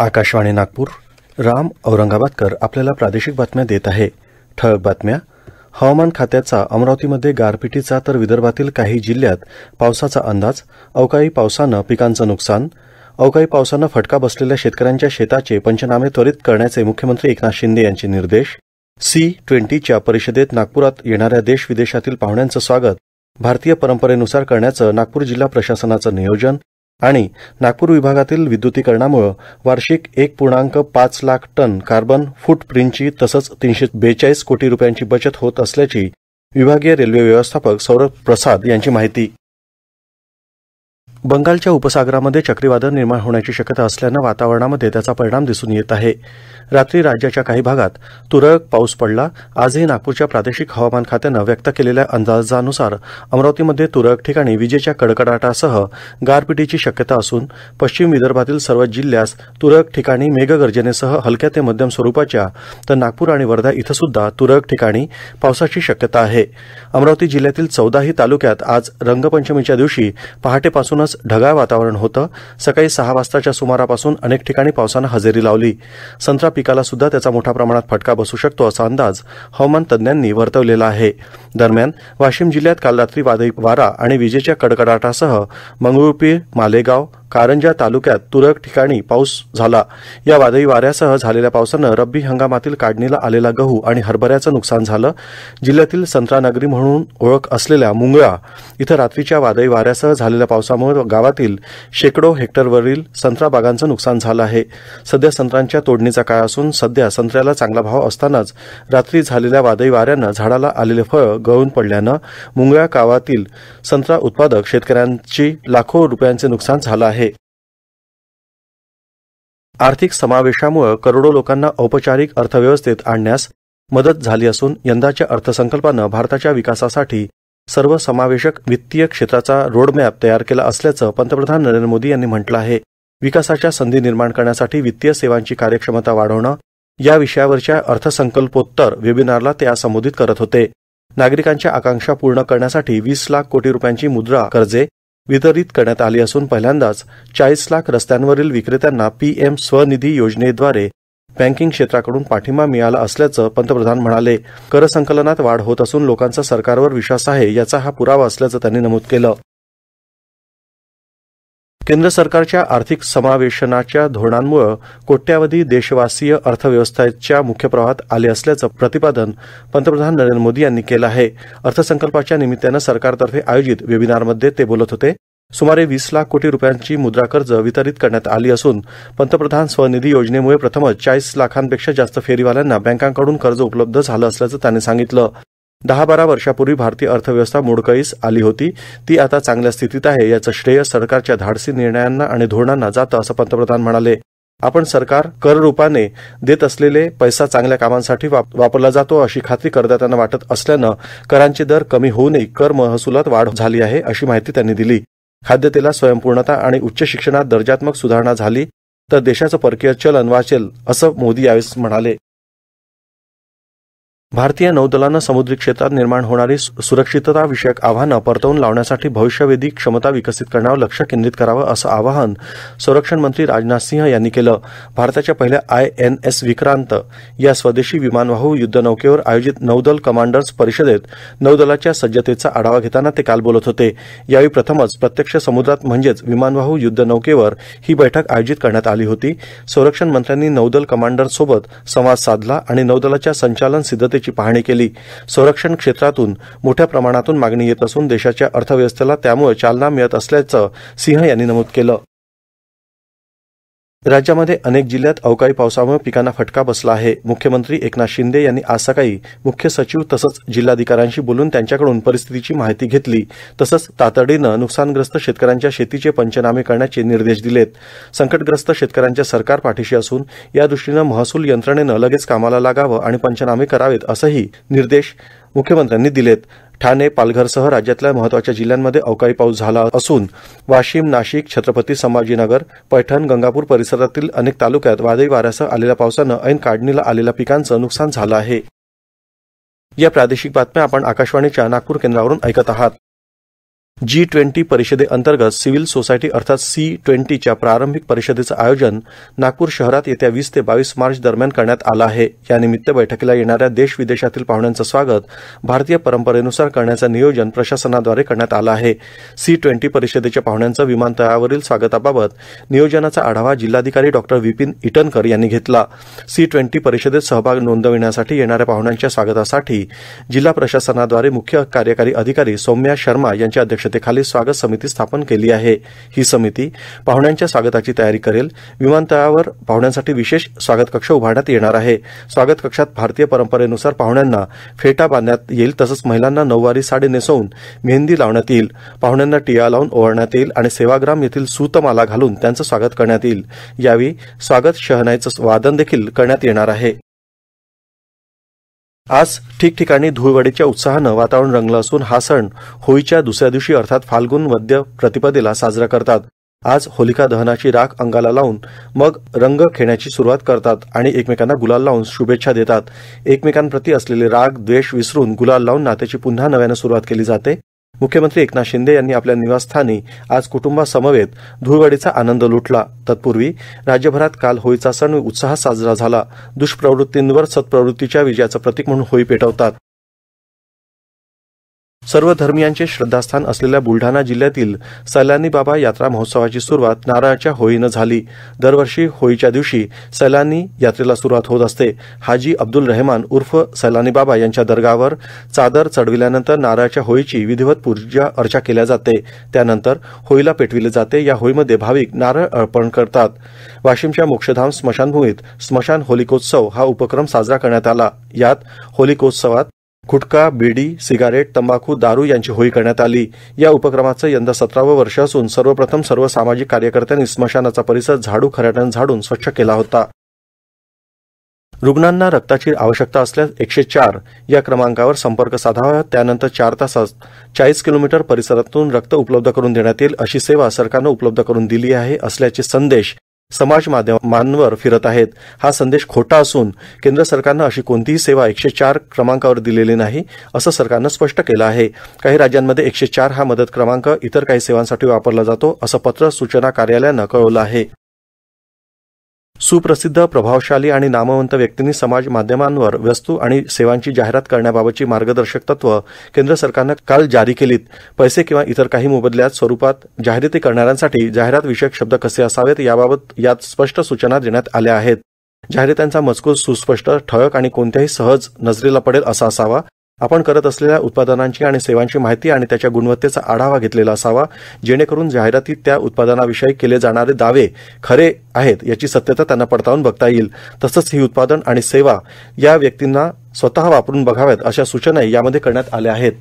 आकाशवाणी नागपूर राम औरंगाबादकर आपल्याला प्रादेशिक बातम्या देत आहे ठळक बातम्या हवामान खात्याचा अमरावतीमध्ये गारपिटीचा तर विदर्भातील काही जिल्ह्यात पावसाचा अंदाज अवकाळी पावसानं पिकांचं नुकसान अवकाळी पावसानं फटका बसलेल्या शेतकऱ्यांच्या शेताचे पंचनामे त्वरित करण्याचे मुख्यमंत्री एकनाथ शिंदे यांचे निर्देश सी ट्वेंटीच्या परिषदेत नागपुरात येणाऱ्या देश विदेशातील पाहुण्यांचं स्वागत भारतीय परंपरेनुसार करण्याचं नागपूर जिल्हा प्रशासनाचं नियोजन आणि नागपूर विभागातील विद्युतीकरणामुळे वार्षिक एक पूर्णांक पाच लाख टन कार्बन फूटप्रिंटची तसंच तीनशे बेचाळीस कोटी रुपयांची बचत होत असल्याची विभागीय रेल्वे व्यवस्थापक सौरभ प्रसाद यांची माहिती बंगालच्या उपसागरामध्ये चक्रीवादळ निर्माण होण्याची शक्यता असल्यानं वातावरणामध्ये त्याचा परिणाम दिसून येत आहे रात्री राज्याच्या काही भागात तुरळक पाऊस पडला आजही नागपूरच्या प्रादेशिक हवामान खात्यानं व्यक्त केलेल्या अंदाजानुसार अमरावतीमध्ये तुरळक ठिकाणी विजेच्या कडकडाटासह गारपिटीची शक्यता असून पश्चिम विदर्भातील सर्व जिल्ह्यास तुरळक ठिकाणी मेघगर्जनेसह हलक्या ते मध्यम स्वरूपाच्या तर नागपूर आणि वर्धा इथं सुद्धा तुरळक ठिकाणी पावसाची शक्यता आहे अमरावती जिल्ह्यातील चौदाही तालुक्यात आज रंगपंचमीच्या दिवशी पहाटेपासूनच दिवस ढगाळ वातावरण होतं सकाळी सहा वाजताच्या सुमारापासून अनेक ठिकाणी पावसानं हजेरी लावली संत्रा पिकाला सुद्धा त्याचा मोठ्या प्रमाणात फटका बसू शकतो असा अंदाज हवामान तज्ज्ञांनी वर्तवलेला आहे दरम्यान वाशिम जिल्ह्यात काल रात्री वादळी वारा आणि विजेच्या कडकडाटासह मंगळूरपीर मालेगाव कारंजा तालुक्यात तुरळक ठिकाणी पाऊस झाला या वादळी वाऱ्यासह झालेल्या पावसानं रब्बी हंगामातील काढणीला आलेला गहू आणि हरभऱ्याचं नुकसान झालं जिल्ह्यातील संत्रानगरी म्हणून ओळख असलेल्या मुंगळा इथं रात्रीच्या वादळी वाऱ्यासह झालेल्या पावसामुळे गावातील शेकडो हेक्टरवरील संत्रा बागांचं नुकसान झालं आहे सध्या संत्रांच्या तोडणीचा काळ असून सध्या संत्र्याला चांगला भाव असतानाच रात्री झालेल्या वादळी वाऱ्यानं झाडाला आलेले फळ गळून पडल्यानं मुंगळा गावातील संत्रा उत्पादक शेतकऱ्यांची लाखो रुपयांचे नुकसान झालं आहे आर्थिक समावेशामुळे करोडो लोकांना औपचारिक अर्थव्यवस्थेत आणण्यास मदत झाली असून यंदाच्या अर्थसंकल्पानं भारताच्या विकासासाठी सर्वसमावेशक वित्तीय क्षेत्राचा रोडमॅप तयार केला असल्याचं पंतप्रधान नरेंद्र मोदी यांनी म्हटलं आहे विकासाच्या संधी निर्माण करण्यासाठी वित्तीय सेवांची कार्यक्षमता वाढवणं या विषयावरच्या अर्थसंकल्पोत्तर वेबिनारला ते आज संबोधित करत होते नागरिकांच्या आकांक्षा पूर्ण करण्यासाठी वीस लाख कोटी रुपयांची मुद्रा कर्जे वितरित करण्यात आली असून पहिल्यांदाच चाळीस लाख रस्त्यांवरील विक्रेत्यांना पीएम स्वनिधी योजनेद्वारे बँकिंग क्षेत्राकडून पाठिंबा मिळाला असल्याचं पंतप्रधान म्हणाले कर संकलनात वाढ होत असून लोकांचा सरकारवर विश्वास आहे याचा हा पुरावा असल्याचं त्यांनी नमूद केलं केंद्र सरकारच्या आर्थिक समावेशनाच्या धोरणांमुळं कोट्यवधी देशवासीय अर्थव्यवस्थेच्या मुख्य प्रवाहात आले असल्याचं प्रतिपादन पंतप्रधान नरेंद्र मोदी यांनी केलं आहे अर्थसंकल्पाच्या निमित्तानं सरकारतर्फे आयोजित वेबिनारमध्ये ते बोलत होते सुमारे वीस लाख कोटी रुपयांची मुद्रा कर्ज वितरित करण्यात आली असून पंतप्रधान स्वनिधी योजनेमुळे प्रथमच चाळीस लाखांपेक्षा जास्त फेरीवाल्यांना बँकांकडून कर्ज उपलब्ध झालं असल्याचं त्यांनी सांगितलं दहा बारा वर्षापूर्वी भारतीय अर्थव्यवस्था मोडकळीस आली होती ती आता चांगल्या स्थितीत आहे याचं श्रेय सरकारच्या धाडसी निर्णयांना आणि धोरणांना जातं असं पंतप्रधान म्हणाले आपण सरकार कर रुपाने देत असलेले पैसा चांगल्या कामांसाठी वापरला जातो अशी खात्री करदात्यांना वाटत असल्यानं करांचे दर कमी होऊनही कर महसुलात वाढ झाली आहे अशी माहिती त्यांनी दिली खाद्यतेला स्वयंपूर्णता आणि उच्च शिक्षणात दर्जात्मक सुधारणा झाली तर देशाचं परकीय चलन वाचेल असं मोदी यावेळी म्हणाले भारतीय नौदलानं समुद्री क्षेत्रात निर्माण होणारी सुरक्षितताविषयक आव्हानं परतवून लावण्यासाठी भविष्यवेधी क्षमता विकसित करण्यावर लक्ष केंद्रित करावं असं आवाहन संरक्षण मंत्री राजनाथ सिंह यांनी केलं भारताच्या पहिल्या एस विक्रांत या स्वदेशी विमानवाहू युद्धनौकेवर आयोजित नौदल कमांडर्स परिषदेत नौदलाच्या सज्जतेचा आढावा घेताना ते काल बोलत होते यावेळी प्रथमच प्रत्यक्ष समुद्रात म्हणजेच विमानवाहू युद्धनौकेवर ही बैठक आयोजित करण्यात आली होती संरक्षण मंत्र्यांनी नौदल कमांडरसोबत संवाद साधला आणि नौदलाच्या संचालन सिद्धते ची पाहणी केली संरक्षण क्षेत्रातून मोठ्या प्रमाणातून मागणी येत असून देशाच्या अर्थव्यवस्थेला त्यामुळे चालना मिळत असल्याचं सिंह यांनी नमूद केलं राज्यामध्ये अनेक जिल्ह्यात अवकाळी पावसामुळे पिकांना फटका बसला आहे मुख्यमंत्री एकनाथ शिंदे यांनी आज सकाळी मुख्य सचिव तसंच जिल्हाधिकाऱ्यांशी बोलून त्यांच्याकडून परिस्थितीची माहिती घेतली तसंच तातडीनं नुकसानग्रस्त शेतकऱ्यांच्या शेतीचे पंचनामे करण्याचे निर्देश दिलेत संकटग्रस्त शेतकऱ्यांच्या सरकार पाठीशी असून यादृष्टीनं महसूल यंत्रणेनं लगेच कामाला लागावं आणि पंचनामे करावेत असंही निर्देश मुख्यमंत्र्यांनी दिलेत ठाणे पालघरसह राज्यातल्या महत्वाच्या जिल्ह्यांमध्ये अवकाळी पाऊस झाला असून वाशिम नाशिक छत्रपती संभाजीनगर पैठण गंगापूर परिसरातील अनेक तालुक्यात वादळी वाऱ्यासह आलेल्या पावसानं ऐन काढणीला आलेल्या पिकांचं नुकसान झालं आहे या प्रादेशिक बातम्या आपण आकाशवाणीच्या नागपूर केंद्रावरून ऐकत आहात जी ट्वेंटी परिषदेअंतर्गत सिव्हिल सोसायटी अर्थात सी ट्वेंटीच्या प्रारंभिक परिषदेचं आयोजन नागपूर शहरात येत्या वीस ते बावीस मार्च दरम्यान करण्यात आलं आहे यानिमित्त बैठकीला येणाऱ्या देश विदेशातील पाहुण्यांचं स्वागत भारतीय परंपरेनुसार करण्याचं नियोजन प्रशासनाद्वारे करण्यात आलं आहे सी ट्वेंटी परिषदेच्या पाहुण्यांचं विमानतळावरील स्वागताबाबत नियोजनाचा आढावा जिल्हाधिकारी डॉ विपिन इटनकर यांनी घेतला सी ट्वेंटी परिषदेत सहभाग नोंदविण्यासाठी येणाऱ्या पाहुण्यांच्या स्वागतासाठी जिल्हा प्रशासनाद्वारे मुख्य कार्यकारी अधिकारी सौम्या शर्मा यांच्या अध्यक्ष अध्यक्षतेखाली स्वागत समिती स्थापन केली आहे ही समिती पाहुण्यांच्या स्वागताची तयारी करेल विमानतळावर पाहुण्यांसाठी विशेष स्वागत कक्ष उभारण्यात येणार आहे स्वागत कक्षात भारतीय परंपरेनुसार पाहुण्यांना फेटा बांधण्यात येईल तसंच महिलांना नऊवारी साडी नेसवून मेहंदी लावण्यात येईल पाहुण्यांना टिया लावून ओवाळण्यात येईल आणि सेवाग्राम येथील सूतमाला घालून त्यांचं स्वागत करण्यात येईल यावेळी स्वागत शहनाईचं वादन देखील करण्यात येणार आहे आज ठिकठिकाणी धुळवडीच्या उत्साहानं वातावरण रंगलं असून हा सण होळीच्या दुसऱ्या दिवशी अर्थात फाल्गुन वद्य प्रतिपदेला साजरा करतात आज होलिका दहनाची राख अंगाला लावून मग रंग खेळण्याची सुरुवात करतात आणि एकमेकांना गुलाल लावून शुभेच्छा देतात एकमेकांप्रती असलेले राग द्वेष विसरून गुलाल लावून नात्याची पुन्हा नव्यानं सुरुवात केली जाते मुख्यमंत्री एकनाथ शिंदे यांनी आपल्या निवासस्थानी आज कुटुंबासमवेत धुळवडीचा आनंद लुटला तत्पूर्वी राज्यभरात काल होळीचा सण उत्साह साजरा झाला दुष्प्रवृत्तींवर सत्प्रवृत्तीच्या विजयाचं प्रतीक म्हणून होळी पेटवतात सर्व धर्मियांचे श्रद्धास्थान असलेल्या बुलढाणा जिल्ह्यातील सैलानी बाबा यात्रा महोत्सवाची सुरुवात नारळाच्या होळीनं झाली दरवर्षी होळीच्या दिवशी सैलानी यात्रेला सुरुवात होत असते हाजी अब्दुल रहमान उर्फ सैलानी बाबा यांच्या दर्गावर चादर चढविल्यानंतर नारळाच्या होळीची विधिवत पूजा अर्चा केल्या जाते त्यानंतर होळीला पेटविले जाते या होळीमध्ये भाविक नारळ अर्पण करतात वाशिमच्या मोक्षधाम स्मशानभूमीत स्मशान होलिकोत्सव हा उपक्रम साजरा करण्यात आला यात होलिकोत्सवात गुटखा बीडी सिगारेट तंबाखू दारू यांची होळी करण्यात आली या उपक्रमाचं यंदा सतरावं वर्ष असून सर्वप्रथम सर्व सामाजिक कार्यकर्त्यांनी स्मशानाचा परिसर झाडू खराट्यानं झाडून स्वच्छ केला होता रुग्णांना रक्ताची आवश्यकता असल्यास एकशे चार या क्रमांकावर संपर्क साधावा त्यानंतर चार तासात चाळीस किलोमीटर परिसरातून रक्त उपलब्ध करून देण्यात येईल अशी सेवा सरकारनं उपलब्ध करून दिली आहे असल्याचे संदेश समाज माध्यमांवर फिरत आहेत हा संदेश खोटा असून केंद्र सरकारनं अशी कोणतीही सेवा एकशे चार क्रमांकावर दिलेली नाही असं सरकारनं स्पष्ट केलं आहे काही राज्यांमध्ये एकशे चार हा मदत क्रमांक इतर काही सेवांसाठी वापरला जातो असं पत्र सूचना कार्यालयानं कळवलं आहे सुप्रसिद्ध प्रभावशाली आणि नामवंत व्यक्तींनी समाज माध्यमांवर वस्तू आणि सेवांची जाहिरात करण्याबाबतची मार्गदर्शक तत्व केंद्र सरकारनं काल जारी केलीत पैसे किंवा इतर काही मोबदल्यात स्वरूपात जाहिराती करणाऱ्यांसाठी जाहिरात विषयक शब्द कसे असावेत याबाबत यात स्पष्ट सूचना देण्यात आल्या आहेत जाहिरात्यांचा मजकूर सुस्पष्ट ठळक आणि कोणत्याही सहज नजरेला पडेल असा असावा आपण करत असलेल्या उत्पादनांची आणि सेवांची माहिती आणि त्याच्या गुणवत्तेचा आढावा घेतलेला असावा जेणेकरून जाहिरातीत त्या उत्पादनाविषयी केले जाणारे दावे खरे आहेत याची सत्यता त्यांना पडताळून बघता येईल तसंच ही उत्पादन आणि सेवा या व्यक्तींना स्वतः वापरून बघाव्यात अशा सूचनाही यामध्ये करण्यात आल्या आहेत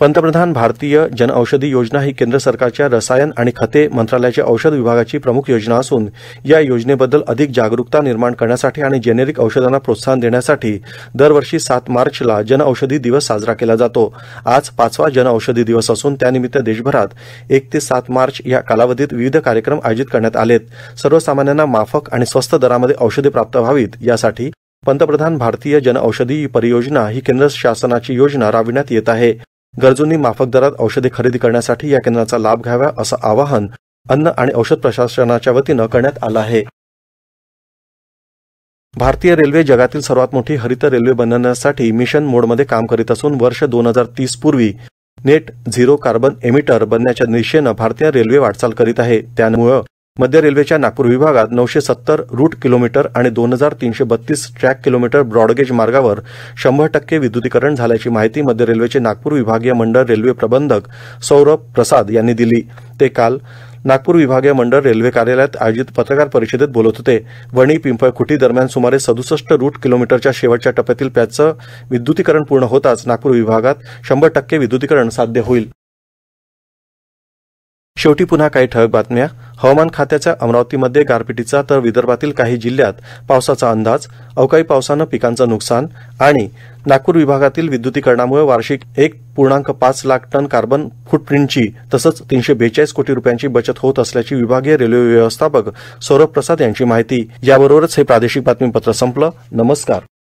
पंतप्रधान भारतीय जनऔषधी योजना ही केंद्र सरकारच्या रसायन आणि खते मंत्रालयाच्या औषध विभागाची प्रमुख योजना असून या योजनेबद्दल अधिक जागरूकता निर्माण करण्यासाठी आणि जेनेरिक औषधांना प्रोत्साहन देण्यासाठी दरवर्षी सात मार्चला जनऔषधी दिवस साजरा केला जातो आज पाचवा जनऔषधी दिवस असून त्यानिमित्त देशभरात एक ते सात मार्च या कालावधीत विविध कार्यक्रम आयोजित करण्यात आलेत सर्वसामान्यांना माफक आणि स्वस्त दरामध्ये औषधे प्राप्त व्हावीत यासाठी पंतप्रधान भारतीय जनऔषधी परियोजना ही केंद्र शासनाची योजना राबविण्यात येत आहे गरजूंनी माफक दरात औषधे खरेदी करण्यासाठी या केंद्राचा लाभ घ्यावा असं आवाहन अन्न आणि औषध प्रशासनाच्या वतीनं करण्यात आलं आहे भारतीय रेल्वे जगातील सर्वात मोठी हरित रेल्वे बनवण्यासाठी मिशन मोडमध्ये काम करीत असून वर्ष दोन हजार तीस पूर्वी नेट झिरो कार्बन एमिटर बनण्याच्या दिशेनं भारतीय रेल्वे वाटचाल करीत आहे त्यामुळं मध्य रेल्वेच्या नागपूर विभागात नऊशे सत्तर रूट किलोमीटर आणि दोन हजार तीनशे बत्तीस ट्रॅक किलोमीटर ब्रॉडगेज मार्गावर शंभर टक्के विद्युतीकरण झाल्याची माहिती मध्य रेल्वेचे नागपूर विभागीय मंडळ रेल्वे प्रबंधक सौरभ प्रसाद यांनी दिली ते काल नागपूर विभागीय मंडळ रेल्वे कार्यालयात आयोजित पत्रकार परिषदेत बोलत होते वणी पिंपळखुटी दरम्यान सुमारे सदुसष्ट रूट किलोमीटरच्या शेवटच्या टप्प्यातील प्याचं विद्युतीकरण पूर्ण होताच नागपूर विभागात शंभर टक्के विद्युतीकरण साध्य होईल शेवटी पुन्हा काही ठळक बातम्या हवामान खात्याच्या अमरावतीमध्ये गारपिटीचा तर विदर्भातील काही जिल्ह्यात पावसाचा अंदाज अवकाळी पावसानं पिकांचं नुकसान आणि नागपूर विभागातील विद्युतीकरणामुळे वार्षिक एक पूर्णांक पाच लाख टन कार्बन फुटप्रिंटची तसंच तीनशे बेचाळीस कोटी रुपयांची बचत होत असल्याची विभागीय रेल्वे व्यवस्थापक सौरभ प्रसाद यांची माहिती याबरोबरच हे प्रादेशिक बातमीपत्र संपलं नमस्कार